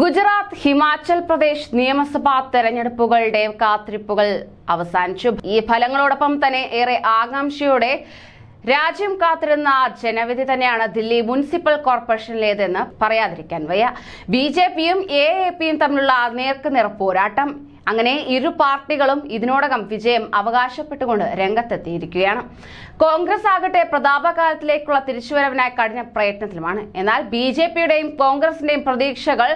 ഗുജറാത്ത് ഹിമാചൽ പ്രദേശ് നിയമസഭാ തെരഞ്ഞെടുപ്പുകളുടെ കാത്തിരിപ്പുകൾ അവസാനിച്ചു ഈ ഫലങ്ങളോടൊപ്പം തന്നെ ഏറെ ആകാംക്ഷയോടെ രാജ്യം കാത്തിരുന്ന ജനവിധി തന്നെയാണ് ദില്ലി മുനിസിപ്പൽ കോർപ്പറേഷനിലേതെന്ന് പറയാതിരിക്കാൻ വയ്യ ബി ജെ പിയും എ എ പിയും തമ്മിലുള്ള നേർക്കുനേർ പോരാട്ടം അങ്ങനെ ഇരു പാർട്ടികളും ഇതിനോടകം വിജയം അവകാശപ്പെട്ടുകൊണ്ട് രംഗത്തെത്തിയിരിക്കുകയാണ് കോൺഗ്രസ് ആകട്ടെ പ്രതാപകാലത്തിലേക്കുള്ള തിരിച്ചുവരവിനായി കഠിന പ്രയത്നത്തിലുമാണ് എന്നാൽ ബി ജെ പിയുടെയും കോൺഗ്രസിന്റെയും പ്രതീക്ഷകൾ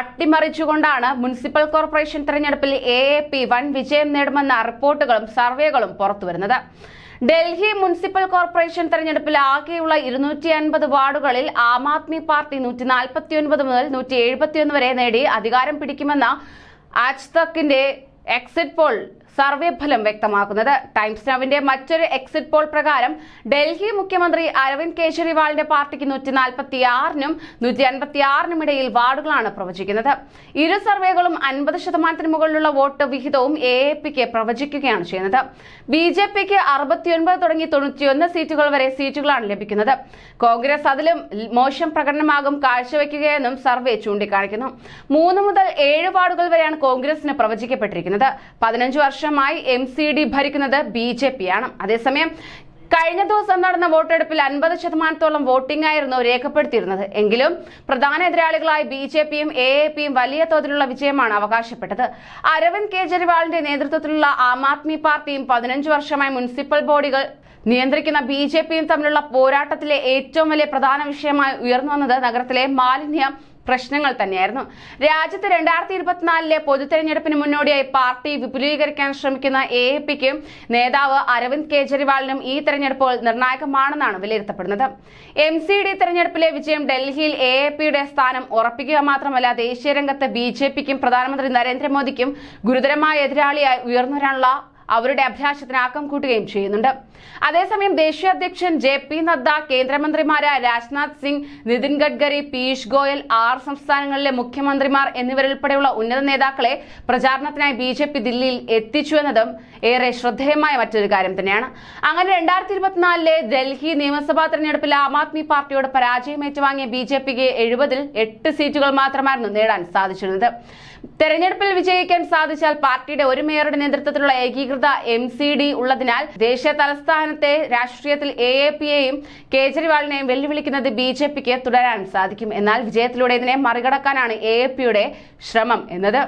അട്ടിമറിച്ചുകൊണ്ടാണ് മുനിസിപ്പൽ കോർപ്പറേഷൻ തെരഞ്ഞെടുപ്പിൽ എ എ പി വൻ വിജയം നേടുമെന്ന റിപ്പോർട്ടുകളും സർവേകളും പുറത്തുവരുന്നത് ഡൽഹി മുനിസിപ്പൽ കോർപ്പറേഷൻ തെരഞ്ഞെടുപ്പിൽ ആകെയുള്ള ഇരുന്നൂറ്റി അൻപത് വാർഡുകളിൽ ആം ആദ്മി പാർട്ടി നൂറ്റി നാൽപ്പത്തിയൊൻപത് മുതൽ നൂറ്റി എഴുപത്തിയൊന്ന് വരെ നേടി അധികാരം പിടിക്കുമെന്ന ആജ് തക്കിൻ്റെ എക്സിറ്റ് പോൾ സർവേ ഫലം വ്യക്തമാക്കുന്നത് ടൈംസ് നവിന്റെ മറ്റൊരു എക്സിറ്റ് പോൾ പ്രകാരം ഡൽഹി മുഖ്യമന്ത്രി അരവിന്ദ് കെജ്രിവാളിന്റെ പാർട്ടിക്ക് നൂറ്റി നാൽപ്പത്തി ആറിനും നൂറ്റി അൻപത്തി ആറിനും ഇടയിൽ വാർഡുകളാണ് പ്രവചിക്കുന്നത് ഇരു സർവേകളും അൻപത് ശതമാനത്തിന് മുകളിലുള്ള വോട്ട് വിഹിതവും എ എ പിക്ക് പ്രവചിക്കുകയാണ് ചെയ്യുന്നത് ബി ജെ പിക്ക് അറുപത്തിയൊൻപത് തുടങ്ങി തൊണ്ണൂറ്റിയൊന്ന് സീറ്റുകൾ വരെ സീറ്റുകളാണ് ലഭിക്കുന്നത് കോൺഗ്രസ് അതിലും മോശം പ്രകടനമാകും കാഴ്ചവെക്കുകയെന്നും സർവേ ചൂണ്ടിക്കാണിക്കുന്നു മൂന്ന് മുതൽ ഏഴ് വാർഡുകൾ വരെയാണ് കോൺഗ്രസിന് പ്രവചിക്കപ്പെട്ടിരിക്കുന്നത് പതിനഞ്ച് വർഷം വർഷമായി എം സി ഡി ഭരിക്കുന്നത് ബി ജെ ആണ് അതേസമയം കഴിഞ്ഞ ദിവസം നടന്ന വോട്ടെടുപ്പിൽ അൻപത് ശതമാനത്തോളം വോട്ടിംഗ് ആയിരുന്നു രേഖപ്പെടുത്തിയിരുന്നത് എങ്കിലും പ്രധാന എതിരാളികളായ ബി ജെ പിയും എ എ പിയും വലിയ തോതിലുള്ള വിജയമാണ് അവകാശപ്പെട്ടത് അരവിന്ദ് കെജ്രിവാളിന്റെ നേതൃത്വത്തിലുള്ള ആം ആദ്മി പാർട്ടിയും പതിനഞ്ച് വർഷമായി മുനിസിപ്പൽ ബോഡികൾ നിയന്ത്രിക്കുന്ന ബി ജെ പിയും തമ്മിലുള്ള പോരാട്ടത്തിലെ ഏറ്റവും വലിയ പ്രധാന വിഷയമായി ഉയർന്നു വന്നത് നഗരത്തിലെ മാലിന്യം പ്രശ്നങ്ങൾ തന്നെയായിരുന്നു രാജ്യത്ത് രണ്ടായിരത്തി ഇരുപത്തിനാലിലെ പൊതുതെരഞ്ഞെടുപ്പിന് മുന്നോടിയായി പാർട്ടി വിപുലീകരിക്കാൻ ശ്രമിക്കുന്ന എ എ പിക്കും നേതാവ് അരവിന്ദ് കെജ്രിവാളിനും ഈ തെരഞ്ഞെടുപ്പുകൾ നിർണായകമാണെന്നാണ് വിലയിരുത്തപ്പെടുന്നത് എം സി ഡി തെരഞ്ഞെടുപ്പിലെ വിജയം ഡൽഹിയിൽ എ എ പിയുടെ സ്ഥാനം ഉറപ്പിക്കുക മാത്രമല്ല ദേശീയ രംഗത്ത് ബി ജെ പിക്കും പ്രധാനമന്ത്രി നരേന്ദ്രമോദിക്കും ഗുരുതരമായ എതിരാളിയായി ഉയർന്നുവരാനുള്ള അവരുടെ അഭിലാഷത്തിന് ആക്കം കൂട്ടുകയും ചെയ്യുന്നുണ്ട് അതേസമയം ദേശീയ അധ്യക്ഷൻ ജെ പി നദ്ദ കേന്ദ്രമന്ത്രിമാരായ രാജ്നാഥ് സിംഗ് നിതിൻ ഗഡ്കരി പീയൂഷ് ഗോയൽ ആറ് സംസ്ഥാനങ്ങളിലെ മുഖ്യമന്ത്രിമാർ എന്നിവരുൾപ്പെടെയുള്ള ഉന്നത നേതാക്കളെ പ്രചാരണത്തിനായി ബി ജെ പി ദില്ലിയിൽ എത്തിച്ചു എന്നതും ഏറെ ശ്രദ്ധേയമായ മറ്റൊരു കാര്യം തന്നെയാണ് അങ്ങനെ രണ്ടായിരത്തി ഇരുപത്തിനാലിലെ ഡൽഹി നിയമസഭാ തെരഞ്ഞെടുപ്പിൽ ആം ആദ്മി പാർട്ടിയോട് പരാജയം ഏറ്റുവാങ്ങിയ ബി ജെ പിക്ക് എഴുപതിൽ എട്ട് സീറ്റുകൾ മാത്രമായിരുന്നു നേടാൻ സാധിച്ചിരുന്നത് തെരഞ്ഞെടുപ്പിൽ വിജയിക്കാൻ സാധിച്ചാൽ പാർട്ടിയുടെ ഒരു മേയറുടെ നേതൃത്വത്തിലുള്ള ഏകീകൃത എം സി ഡി ഉള്ളതിനാൽ ദേശീയ തലസ്ഥാന സംസ്ഥാനത്തെ രാഷ്ട്രീയത്തിൽ എ എ പിയെയും കേജ്രിവാളിനെയും വെല്ലുവിളിക്കുന്നത് ബി ജെ പിക്ക് തുടരാൻ സാധിക്കും എന്നാൽ വിജയത്തിലൂടെ ഇതിനെ മറികടക്കാനാണ് എ എ പിയുടെ ശ്രമം എന്നത്